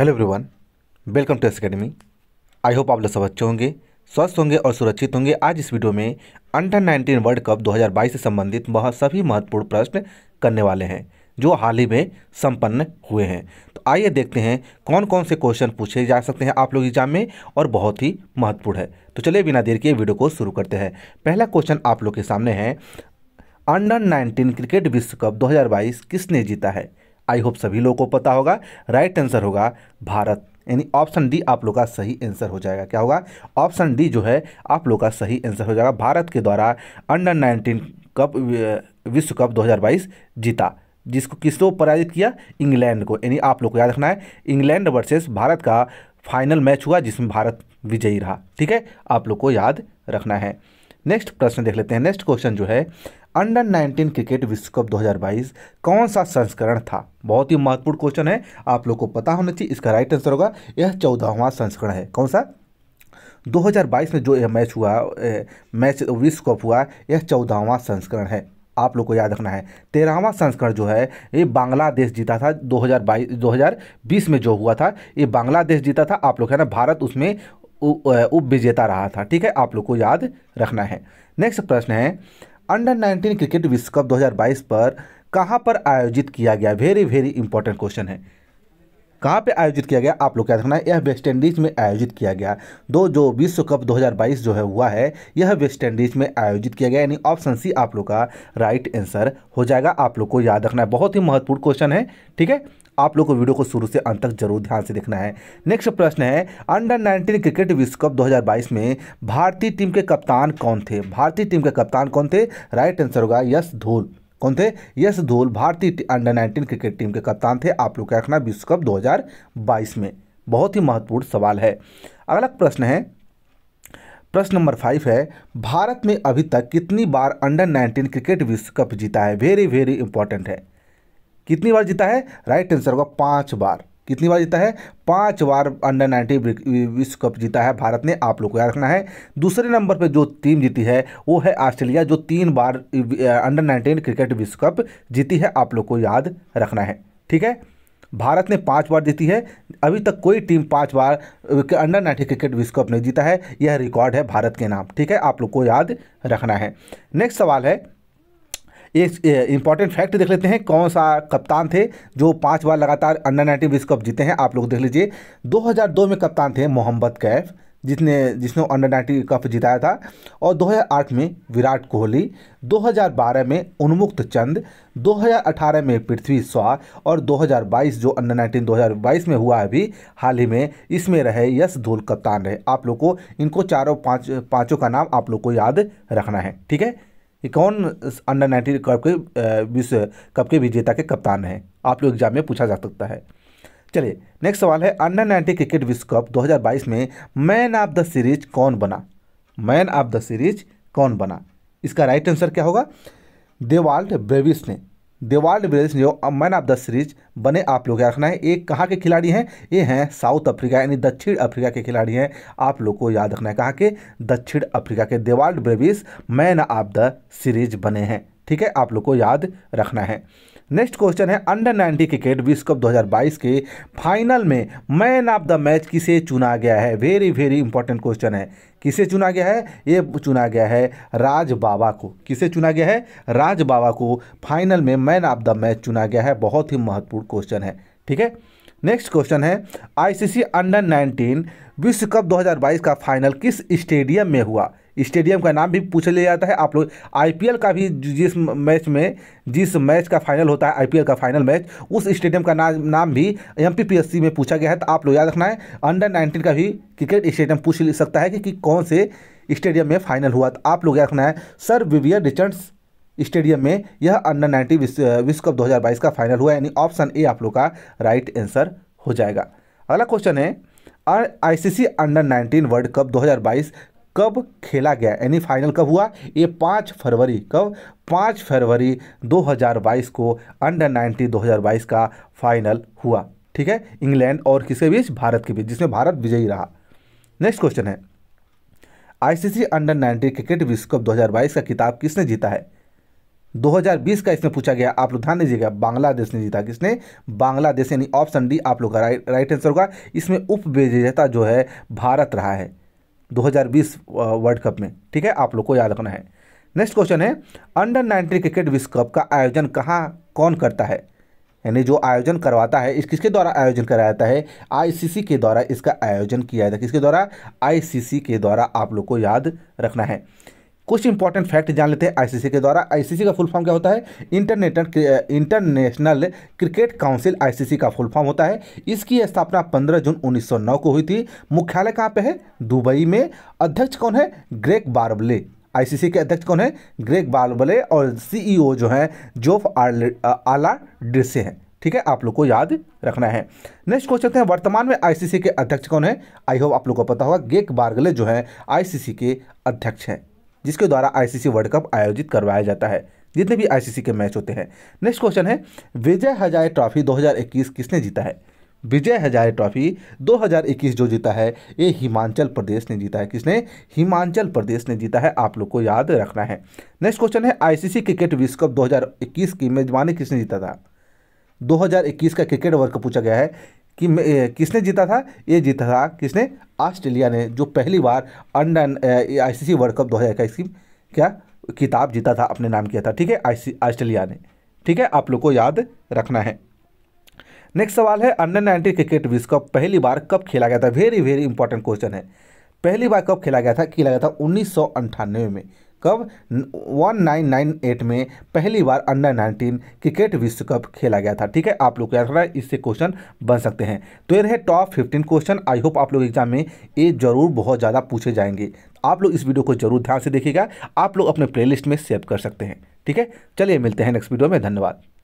hello everyone welcome to S academy I hope आप लोग सब अच्छे होंगे स्वस्थ होंगे और सुरक्षित होंगे आज इस वीडियो में अंडर 19 वर्ल्ड कप 2022 से संबंधित बहुत सभी महत्वपूर्ण प्रश्न करने वाले हैं जो हाल ही में संपन्न हुए हैं तो आइए देखते हैं कौन कौन से क्वेश्चन पूछे जा सकते हैं आप लोग एग्जाम में और बहुत ही महत्वपूर्ण है तो चलिए बिना देर के वीडियो को शुरू करते हैं पहला क्वेश्चन आप लोग के सामने है अंडर नाइनटीन क्रिकेट विश्व कप दो किसने जीता है आई होप सभी लोगों को पता होगा राइट आंसर होगा भारत यानी ऑप्शन डी आप लोग का सही आंसर हो जाएगा क्या होगा ऑप्शन डी जो है आप लोग का सही आंसर हो जाएगा भारत के द्वारा अंडर नाइनटीन कप विश्व कप 2022 जीता जिसको किसको पराजित किया इंग्लैंड को यानी आप लोग को याद रखना है इंग्लैंड वर्सेस भारत का फाइनल मैच हुआ जिसमें भारत विजयी रहा ठीक है आप लोग को याद रखना है नेक्स्ट प्रश्न देख लेते हैं नेक्स्ट क्वेश्चन जो है अंडर 19 क्रिकेट विश्व कप 2022 कौन सा संस्करण था बहुत ही महत्वपूर्ण क्वेश्चन है आप लोग को पता होना चाहिए इसका राइट आंसर होगा यह चौदहवां संस्करण है कौन सा 2022 में जो यह मैच हुआ मैच विश्व कप हुआ यह चौदहवां संस्करण है आप लोग को याद रखना है तेरहवां संस्करण जो है ये बांग्लादेश जीता था 2022 2020 में जो हुआ था ये बांग्लादेश जीता था आप लोग है ना भारत उसमें उप विजेता रहा था ठीक है आप लोग को याद रखना है नेक्स्ट प्रश्न है अंडर 19 क्रिकेट विश्व कप 2022 पर कहाँ पर आयोजित किया गया वेरी वेरी इंपॉर्टेंट क्वेश्चन है कहाँ पे आयोजित किया गया आप लोग क्या रखना है यह वेस्ट इंडीज़ में आयोजित किया गया दो जो विश्व कप 2022 जो है हुआ है यह वेस्ट इंडीज़ में आयोजित किया गया यानी ऑप्शन सी आप लोग का राइट आंसर हो जाएगा आप लोग को याद रखना है बहुत ही महत्वपूर्ण क्वेश्चन है ठीक है आप लोग को वीडियो को शुरू से अंत तक जरूर ध्यान से देखना है नेक्स्ट प्रश्न है अंडर नाइनटीन क्रिकेट विश्व कप 2022 में भारतीय टीम के कप्तान कौन थे भारतीय टीम के कप्तान कौन थे राइट आंसर होगा यश धोल कौन थे यश धोल भारतीय अंडर नाइनटीन क्रिकेट टीम के कप्तान थे आप लोग का रखना विश्व कप दो में बहुत ही महत्वपूर्ण सवाल है अगला प्रश्न है प्रश्न नंबर फाइव है भारत में अभी तक कितनी बार अंडर नाइनटीन क्रिकेट विश्व कप जीता है वेरी वेरी इंपॉर्टेंट है कितनी बार जीता है राइट आंसर होगा पाँच बार कितनी बार जीता है पांच बार अंडर नाइन्टीन विश्व कप जीता है भारत ने आप लोग को याद रखना है दूसरे नंबर पे जो टीम जीती है वो है ऑस्ट्रेलिया जो तीन बार अंडर नाइन्टीन क्रिकेट विश्व कप जीती है आप लोग को याद रखना है ठीक है भारत ने पांच बार जीती है अभी तक कोई टीम पाँच बार अंडर नाइन्टीन क्रिकेट विश्व कप नहीं जीता है यह रिकॉर्ड है भारत के नाम ठीक है आप लोग को याद रखना है नेक्स्ट सवाल है एक इंपॉर्टेंट फैक्ट देख लेते हैं कौन सा कप्तान थे जो पाँच बार लगातार अंडर नाइनटीन विश्व कप जीते हैं आप लोग देख लीजिए 2002 में कप्तान थे मोहम्मद कैफ जिसने जिसने अंडर नाइन्टीन कप जिताया था और 2008 में विराट कोहली 2012 में उन्मुक्त चंद 2018 में पृथ्वी शॉ और 2022 जो अंडर नाइन्टीन 2022 में हुआ है अभी हाल ही में इसमें रहे यश धूल कप्तान रहे आप लोग को इनको चारों पाँच पाँचों का नाम आप लोग को याद रखना है ठीक है कि कौन अंडर नाइन्टीन कप के विश्व कप के विजेता के कप्तान हैं आप लोग एग्जाम में पूछा जा सकता है चलिए नेक्स्ट सवाल है अंडर नाइन्टीन क्रिकेट विश्व कप 2022 में मैन ऑफ द सीरीज कौन बना मैन ऑफ द सीरीज कौन बना इसका राइट आंसर क्या होगा देवाल्ट ब्रेविस ने देवाल्ड ब्रेल्स जो मैन ऑफ द सीरीज बने आप लोग याद रखना है एक कहाँ के खिलाड़ी हैं ये हैं साउथ अफ्रीका यानी दक्षिण अफ्रीका के खिलाड़ी हैं आप लोग को याद रखना है कहाँ के दक्षिण अफ्रीका के Dewald Brevis man of the series बने हैं ठीक है आप लोग को याद रखना है नेक्स्ट क्वेश्चन है अंडर 90 क्रिकेट विश्व कप 2022 के फाइनल में मैन ऑफ द मैच किसे चुना गया है वेरी वेरी इंपॉर्टेंट क्वेश्चन है किसे चुना गया है ये चुना गया है राज बाबा को किसे चुना गया है राज बाबा को फाइनल में मैन ऑफ द मैच चुना गया है बहुत ही महत्वपूर्ण क्वेश्चन है ठीक है नेक्स्ट क्वेश्चन है आईसीसी अंडर 19 विश्व कप 2022 का फाइनल किस स्टेडियम में हुआ स्टेडियम का नाम भी पूछ लिया जाता है आप लोग आईपीएल का भी जिस मैच में जिस मैच का फाइनल होता है आईपीएल का फाइनल मैच उस स्टेडियम का नाम नाम भी एम में पूछा गया है तो आप लोग याद रखना है अंडर नाइनटीन का भी क्रिकेट स्टेडियम पूछ सकता है कि, कि कौन से स्टेडियम में फाइनल हुआ तो आप लोग याद रखना है सर विवियर रिचर्ड्स स्टेडियम में यह अंडर नाइनटीन विश्व कप दो का फाइनल हुआ यानी ऑप्शन ए आप लोग का राइट आंसर हो जाएगा अगला क्वेश्चन है आईसीसी अंडर 19 वर्ल्ड कप कब खेला गया यानी फाइनल कब हुआ ये पाँच फरवरी कब पाँच फरवरी 2022 को अंडर 90 2022 का फाइनल हुआ ठीक है इंग्लैंड और किसके बीच भारत के बीच जिसमें भारत विजयी रहा नेक्स्ट क्वेश्चन है आईसीसी अंडर 90 क्रिकेट विश्व कप 2022 का किताब किसने जीता है 2020 का इसमें पूछा गया आप लोग ध्यान दीजिएगा बांग्लादेश ने जीता किसने बांग्लादेश यानी ऑप्शन डी आप लोग का राइट राइट आंसर होगा इसमें उप विजेता जो है भारत रहा है 2020 वर्ल्ड कप में ठीक है आप लोग को याद रखना है नेक्स्ट क्वेश्चन है अंडर नाइनटीन क्रिकेट विश्व कप का आयोजन कहाँ कौन करता है यानी जो आयोजन करवाता है इस किसके द्वारा आयोजन कराया जाता है आईसीसी के द्वारा इसका आयोजन किया जाता है किसके द्वारा आईसीसी के द्वारा आप लोग को याद रखना है कुछ इंपॉर्टेंट फैक्ट जान लेते हैं आईसीसी के द्वारा आईसीसी का फुल फॉर्म क्या होता है international international cricket council ICC का फुल फॉर्म होता है इसकी स्थापना 15 जून 1909 को हुई थी मुख्यालय कहाँ पे है दुबई में अध्यक्ष कौन है ग्रेक बार्बले आईसीसी के अध्यक्ष कौन है ग्रेक बार्बले और सीईओ e जो है जोफ आला डिसे हैं ठीक है आप लोग को याद रखना है नेक्स्ट क्वेश्चन है वर्तमान में आईसीसी के अध्यक्ष कौन है आई होप आप लोग को पता होगा गेक बार्गले जो है आईसीसी के अध्यक्ष हैं जिसके द्वारा आईसीसी वर्ल्ड कप आयोजित करवाया जाता है जितने भी आईसीसी के मैच होते हैं नेक्स्ट क्वेश्चन है विजय हजारे ट्रॉफी 2021 किसने जीता है विजय हजारे ट्रॉफी 2021 जो जीता है ये हिमाचल प्रदेश ने जीता है किसने हिमाचल प्रदेश ने जीता है आप लोग को याद रखना है नेक्स्ट क्वेश्चन है आईसीसी क्रिकेट विश्व कप 2021 की मेजबानी किसने जीता था 2021 का क्रिकेट वर्ल्ड कप पूछा गया है कि किसने जीता था ये जीता था किसने ऑस्ट्रेलिया ने जो पहली बार अंडर आईसीसी वर्ल्ड कप दो हज़ार इक्कीस की क्या किताब जीता था अपने नाम किया था ठीक है ऑस्ट्रेलिया ने ठीक है आप लोग को याद रखना है नेक्स्ट सवाल है अंडर नाइनटीन क्रिकेट विश्व कप पहली बार कब खेला गया था वेरी वेरी इंपॉर्टेंट क्वेश्चन है पहली बार कब खेला गया था खेला गया था उन्नीस में कब 1998 में पहली बार अंडर 19 क्रिकेट विश्व कप खेला गया था ठीक है आप लोग क्या है इससे क्वेश्चन बन सकते हैं तो ये रहे टॉप 15 क्वेश्चन आई होप आप लोग एग्जाम में ये जरूर बहुत ज़्यादा पूछे जाएंगे आप लोग इस वीडियो को जरूर ध्यान से देखिएगा आप लोग अपने प्लेलिस्ट में सेव कर सकते हैं ठीक है चलिए मिलते हैं नेक्स्ट वीडियो में धन्यवाद